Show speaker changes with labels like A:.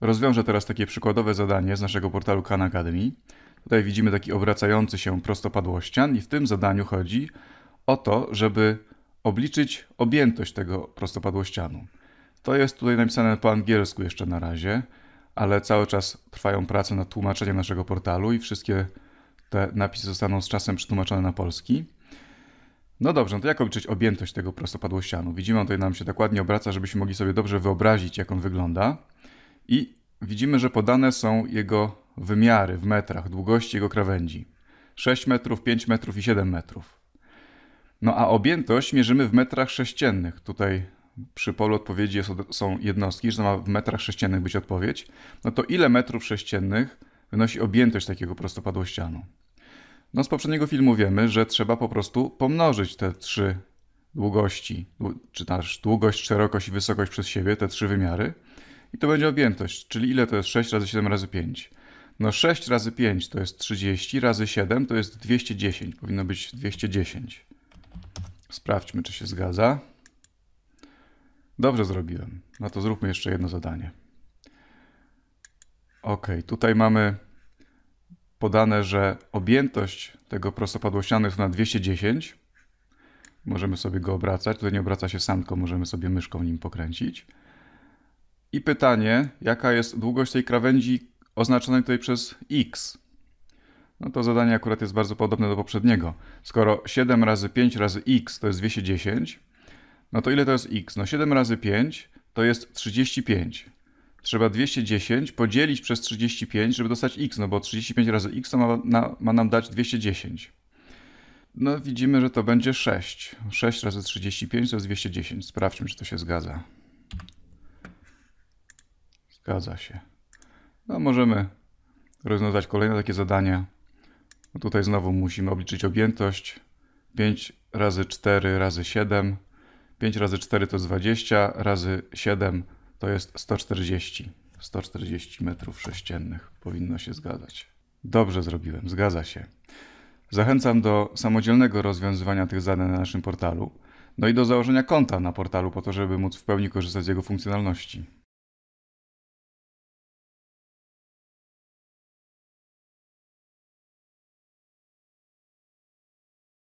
A: Rozwiążę teraz takie przykładowe zadanie z naszego portalu Khan Academy. Tutaj widzimy taki obracający się prostopadłościan i w tym zadaniu chodzi o to, żeby obliczyć objętość tego prostopadłościanu. To jest tutaj napisane po angielsku jeszcze na razie, ale cały czas trwają prace nad tłumaczeniem naszego portalu i wszystkie te napisy zostaną z czasem przetłumaczone na polski. No dobrze, no to jak obliczyć objętość tego prostopadłościanu? Widzimy, on tutaj nam się dokładnie obraca, żebyśmy mogli sobie dobrze wyobrazić, jak on wygląda. I widzimy, że podane są jego wymiary w metrach, długości jego krawędzi. 6 metrów, 5 metrów i 7 metrów. No a objętość mierzymy w metrach sześciennych. Tutaj przy polu odpowiedzi jest, są jednostki, że to ma w metrach sześciennych być odpowiedź. No to ile metrów sześciennych wynosi objętość takiego prostopadłościanu? No z poprzedniego filmu wiemy, że trzeba po prostu pomnożyć te trzy długości, czy też długość, szerokość i wysokość przez siebie, te trzy wymiary – i to będzie objętość, czyli ile to jest 6 razy 7 razy 5? No 6 razy 5 to jest 30, razy 7 to jest 210, powinno być 210. Sprawdźmy, czy się zgadza. Dobrze zrobiłem. No to zróbmy jeszcze jedno zadanie. Ok, tutaj mamy podane, że objętość tego prostopadłościanu jest na 210. Możemy sobie go obracać. Tutaj nie obraca się sam, tylko możemy sobie myszką nim pokręcić. I pytanie, jaka jest długość tej krawędzi oznaczonej tutaj przez x? No to zadanie akurat jest bardzo podobne do poprzedniego. Skoro 7 razy 5 razy x to jest 210, no to ile to jest x? No 7 razy 5 to jest 35. Trzeba 210 podzielić przez 35, żeby dostać x, no bo 35 razy x to ma, na, ma nam dać 210. No widzimy, że to będzie 6. 6 razy 35 to jest 210. Sprawdźmy, czy to się zgadza. Zgadza się. No możemy rozwiązać kolejne takie zadania. No tutaj znowu musimy obliczyć objętość. 5 razy 4 razy 7. 5 razy 4 to 20, razy 7 to jest 140. 140 metrów sześciennych powinno się zgadzać. Dobrze zrobiłem, zgadza się. Zachęcam do samodzielnego rozwiązywania tych zadań na naszym portalu, no i do założenia konta na portalu po to, żeby móc w pełni korzystać z jego funkcjonalności.